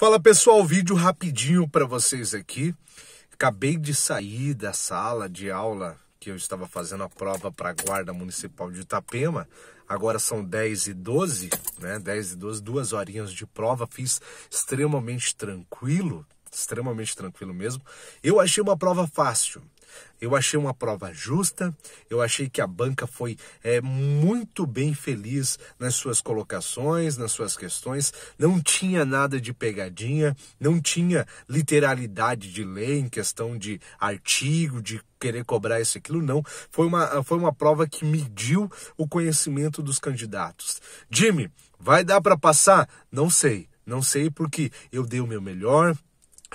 Fala pessoal, vídeo rapidinho para vocês aqui. Acabei de sair da sala de aula que eu estava fazendo a prova para a Guarda Municipal de Itapema. Agora são 10 e 12, né? 10 e 12, duas horinhas de prova. Fiz extremamente tranquilo, extremamente tranquilo mesmo. Eu achei uma prova fácil. Eu achei uma prova justa, eu achei que a banca foi é, muito bem feliz nas suas colocações, nas suas questões, não tinha nada de pegadinha, não tinha literalidade de lei em questão de artigo, de querer cobrar isso e aquilo, não. Foi uma, foi uma prova que mediu o conhecimento dos candidatos. Jimmy, vai dar para passar? Não sei. Não sei porque eu dei o meu melhor,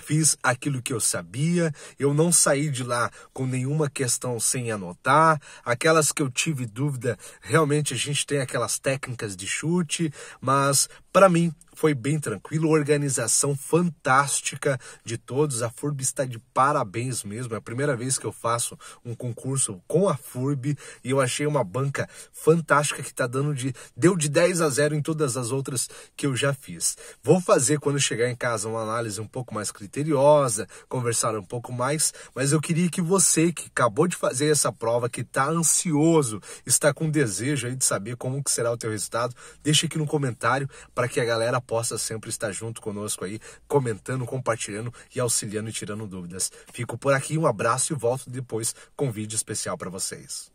Fiz aquilo que eu sabia, eu não saí de lá com nenhuma questão sem anotar. Aquelas que eu tive dúvida, realmente a gente tem aquelas técnicas de chute, mas para mim foi bem tranquilo, organização fantástica de todos. A FURB está de parabéns mesmo. É a primeira vez que eu faço um concurso com a FURB e eu achei uma banca fantástica que está dando de deu de 10 a 0 em todas as outras que eu já fiz. Vou fazer quando chegar em casa uma análise um pouco mais criteriosa, conversar um pouco mais, mas eu queria que você que acabou de fazer essa prova, que está ansioso, está com desejo aí de saber como que será o teu resultado, deixa aqui no comentário para que a galera possa possa sempre estar junto conosco aí, comentando, compartilhando e auxiliando e tirando dúvidas. Fico por aqui, um abraço e volto depois com um vídeo especial para vocês.